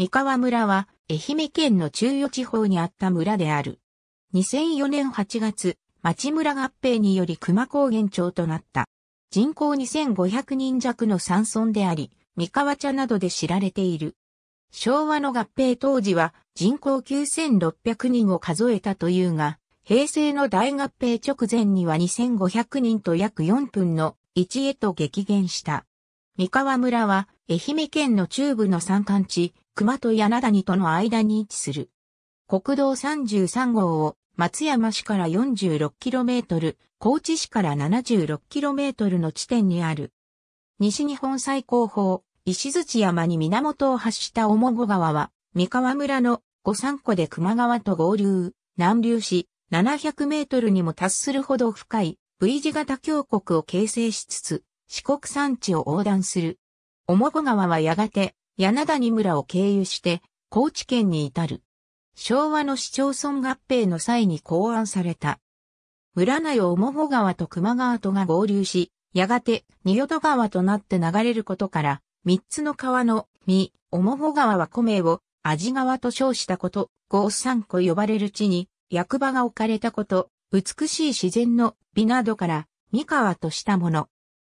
三河村は、愛媛県の中予地方にあった村である。2004年8月、町村合併により熊高原町となった。人口2500人弱の山村であり、三河茶などで知られている。昭和の合併当時は人口9600人を数えたというが、平成の大合併直前には2500人と約4分の1へと激減した。三河村は愛媛県の中部の山間地、熊と柳谷との間に位置する。国道33号を松山市から 46km、高知市から 76km の地点にある。西日本最高峰、石槌山に源を発した重子川は、三河村の五三湖で熊川と合流、南流し、700メートルにも達するほど深い V 字型峡谷を形成しつつ、四国山地を横断する。重子川はやがて柳谷村を経由して高知県に至る。昭和の市町村合併の際に考案された。村内を桃保川と熊川とが合流し、やがて仁淀川となって流れることから、三つの川の三、桃保川は古名を味川と称したこと、五三湖呼ばれる地に役場が置かれたこと、美しい自然の美などから三川としたもの。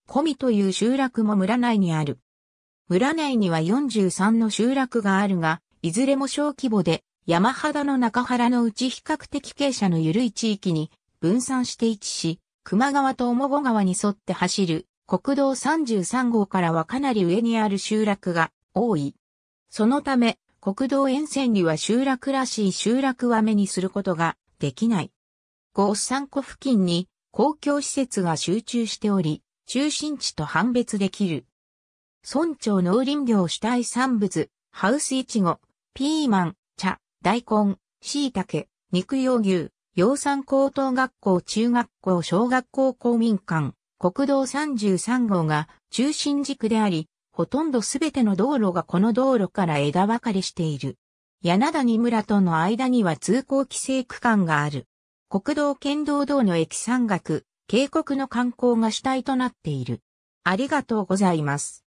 古美という集落も村内にある。村内には43の集落があるが、いずれも小規模で、山肌の中原のうち比較的傾斜の緩い地域に分散して位置し、熊川と面子川に沿って走る国道33号からはかなり上にある集落が多い。そのため、国道沿線には集落らしい集落は目にすることができない。五三湖付近に公共施設が集中しており、中心地と判別できる。村長農林業主体産物、ハウスイチゴ、ピーマン、茶、大根、椎茸、肉用牛、養蚕高等学校中学校小学校公民館、国道33号が中心軸であり、ほとんどすべての道路がこの道路から枝分かれしている。柳谷村との間には通行規制区間がある。国道県道道の駅山岳、渓谷の観光が主体となっている。ありがとうございます。